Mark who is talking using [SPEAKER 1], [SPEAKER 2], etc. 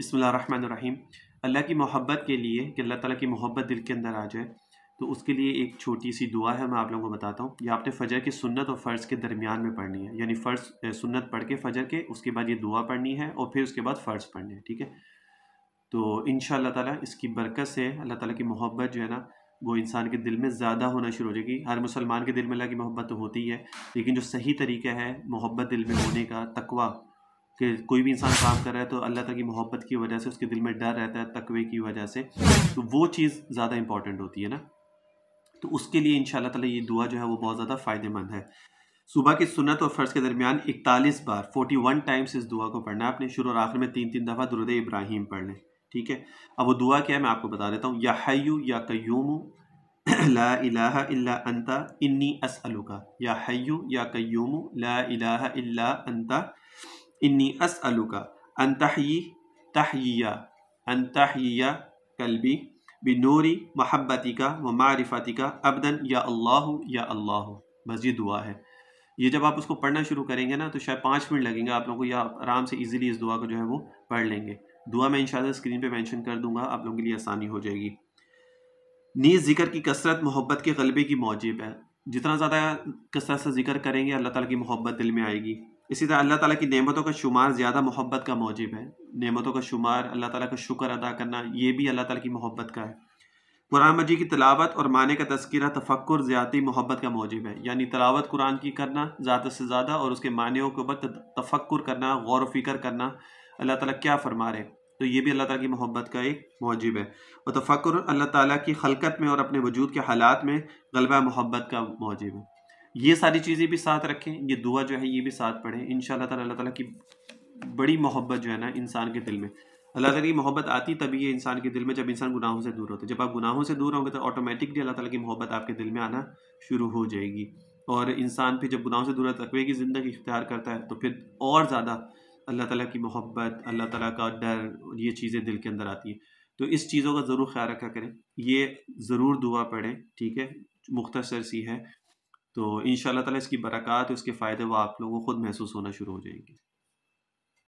[SPEAKER 1] बसमीम अल्लाह की मोहब्बत के लिए कि अल्लाह ताला की मोहब्बत दिल के अंदर आ जाए तो उसके लिए एक छोटी सी दुआ है मैं आप लोगों को बताता हूँ ये आपने फ़जर की सुन्नत और फ़र्ज़ के दरमियान में पढ़नी है यानी फ़र्ज़ सुन्नत पढ़ के फ़जर के उसके बाद ये दुआ पढ़नी है और फिर उसके बाद फ़र्ज़ पढ़नी है ठीक है तो इन ताला इसकी बरकत से अल्लाह ताला की मोहब्बत जो है ना वो इंसान के दिल में ज़्यादा होना शुरू हो जाएगी हर मुसलमान के दिल में अल्लाह की मोहब्बत तो होती है लेकिन जो सही तरीका है मोहब्बत दिल में होने का तकवा कि कोई भी इंसान काम कर रहा है तो अल्लाह तक की मोहब्बत की वजह से उसके दिल में डर रहता है तकवे की वजह से तो वो चीज़ ज़्यादा इंपॉर्टेंट होती है ना तो उसके लिए इन ताला ये दुआ जो है वो बहुत ज़्यादा फ़ायदेमंद है सुबह की सुनत और फ़र्ज़ के दरमियान इकतालीस बार फोर्टी वन टाइम्स इस दुआ को पढ़ना है आपने शुरू और आखिर में तीन तीन दफ़ा दुरुद इब्राहिम पढ़ लें ठीक है अब वो दुआ क्या है मैं आपको बता देता हूँ या हयू या कयूम ला इलाहा इल्ला अंता इन्नी असलुका या हयू या कयूम ला इलाहा इल्ला अंता इन्नी अस अलुका अनतही तहिया अनतहिया कलबी बिनोरी महब्बतिका व मारिफतिका अबदन या अल्लाह या अल्लाह बस ये दुआ है ये जब आप उसको पढ़ना शुरू करेंगे ना तो शायद पाँच मिनट लगेंगे आप लोगों को या आराम से इजीली इस दुआ को जो है वो पढ़ लेंगे दुआ मैं इंशाल्लाह स्क्रीन पे मेंशन कर दूंगा आप लोगों के लिए आसानी हो जाएगी नीज जिक्र की कसरत मोहब्बत के गलबे की मौजिब है जितना ज़्यादा कसरत से जिक्र करेंगे अल्लाह ताला की मोहब्बत दिल में आएगी इसी तरह अल्लाह ताला की नेमतों का शुमार ज़्यादा मोहब्बत का मौजिब है नेमतों का शुमार अल्लाह ताला का शुक्र अदा करना ये भी अल्लाह ताला की मोहब्बत का है कुरान मजीद की तलावत और माने का तस्करा तफक्र ज़्यादा मोहब्बत का मौजब है यानी तलावत कुरान की करना ज़्यादा से ज़्यादा और उसके मानियों के ऊपर तफक्र करना गौर फिक्र करना अल्लाह ताला क्या फरमा रहे तो ये भी अल्लाह ताला की मोहब्बत का एक मौजब है और तफक्र अल्लाह ताला की खलकत में और अपने वजूद के हालात में गलबा मोहब्बत का मौजब है ये सारी चीज़ें भी साथ रखें ये दुआ जो है ये भी साथ पढ़ें इन ताला अल्लाह ताला की बड़ी मोहब्बत जो है ना इंसान के दिल में अल्लाह ताला की मोहब्बत आती तभी ये इंसान के दिल में जब इंसान गुनाहों से दूर होते जब आप गुनाहों से दूर होंगे तो ऑटोमेटिकली अल्लाह तला की मोहब्बत आपके दिल में आना शुरू हो जाएगी और इंसान फिर जब गुनाहों से दूर तकवे की ज़िंदगी इख्तियार करता है तो फिर और ज़्यादा अल्लाह तला की मोहब्बत अल्लाह तला का डर ये चीज़ें दिल के अंदर आती हैं तो इस चीज़ों का ज़रूर ख्याल रखा करें ये ज़रूर दुआ पढ़ें ठीक है मुख्तर सी है तो इन ताला इसकी बरक़ात उसके फ़ायदे वो आप लोगों को ख़ुद महसूस होना शुरू हो जाएंगे